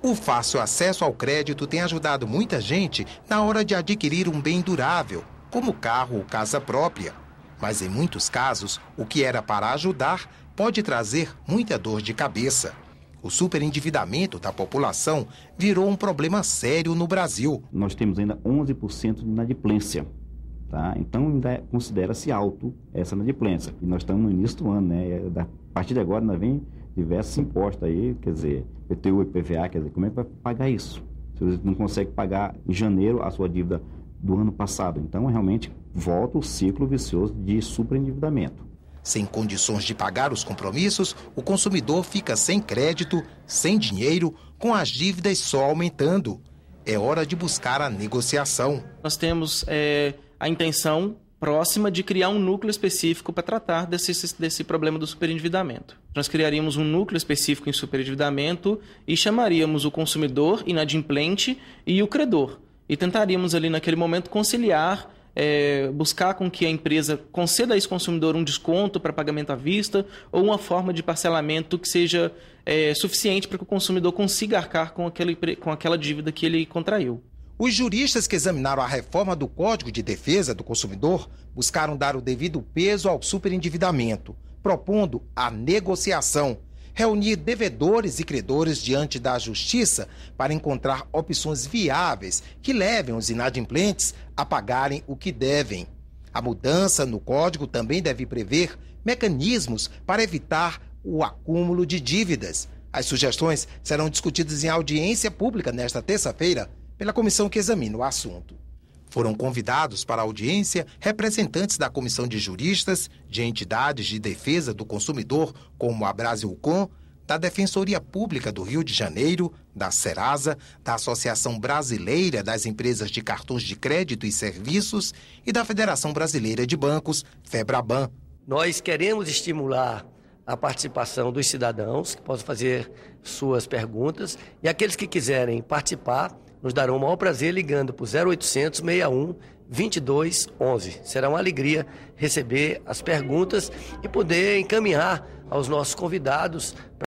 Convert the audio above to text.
O fácil acesso ao crédito tem ajudado muita gente na hora de adquirir um bem durável, como carro ou casa própria. Mas em muitos casos, o que era para ajudar pode trazer muita dor de cabeça. O superendividamento da população virou um problema sério no Brasil. Nós temos ainda 11% de inadimplência. Tá? Então ainda considera-se alto essa inadimplência. E nós estamos no início do ano, né? É, a partir de agora ainda vem tivesse imposto aí, quer dizer, PTU e PVA, quer dizer, como é que vai pagar isso? Se você não consegue pagar em janeiro a sua dívida do ano passado. Então, realmente, volta o ciclo vicioso de superendividamento. Sem condições de pagar os compromissos, o consumidor fica sem crédito, sem dinheiro, com as dívidas só aumentando. É hora de buscar a negociação. Nós temos é, a intenção próxima de criar um núcleo específico para tratar desse, desse problema do superendividamento. Nós criaríamos um núcleo específico em superendividamento e chamaríamos o consumidor inadimplente e o credor. E tentaríamos ali naquele momento conciliar, é, buscar com que a empresa conceda a esse consumidor um desconto para pagamento à vista ou uma forma de parcelamento que seja é, suficiente para que o consumidor consiga arcar com, aquele, com aquela dívida que ele contraiu. Os juristas que examinaram a reforma do Código de Defesa do Consumidor buscaram dar o devido peso ao superendividamento, propondo a negociação, reunir devedores e credores diante da justiça para encontrar opções viáveis que levem os inadimplentes a pagarem o que devem. A mudança no código também deve prever mecanismos para evitar o acúmulo de dívidas. As sugestões serão discutidas em audiência pública nesta terça-feira pela comissão que examina o assunto. Foram convidados para a audiência representantes da Comissão de Juristas, de entidades de defesa do consumidor, como a Brasilcom, da Defensoria Pública do Rio de Janeiro, da Serasa, da Associação Brasileira das Empresas de Cartões de Crédito e Serviços e da Federação Brasileira de Bancos, Febraban. Nós queremos estimular a participação dos cidadãos que possam fazer suas perguntas e aqueles que quiserem participar nos darão o maior prazer ligando para o 0800 61 22 11. Será uma alegria receber as perguntas e poder encaminhar aos nossos convidados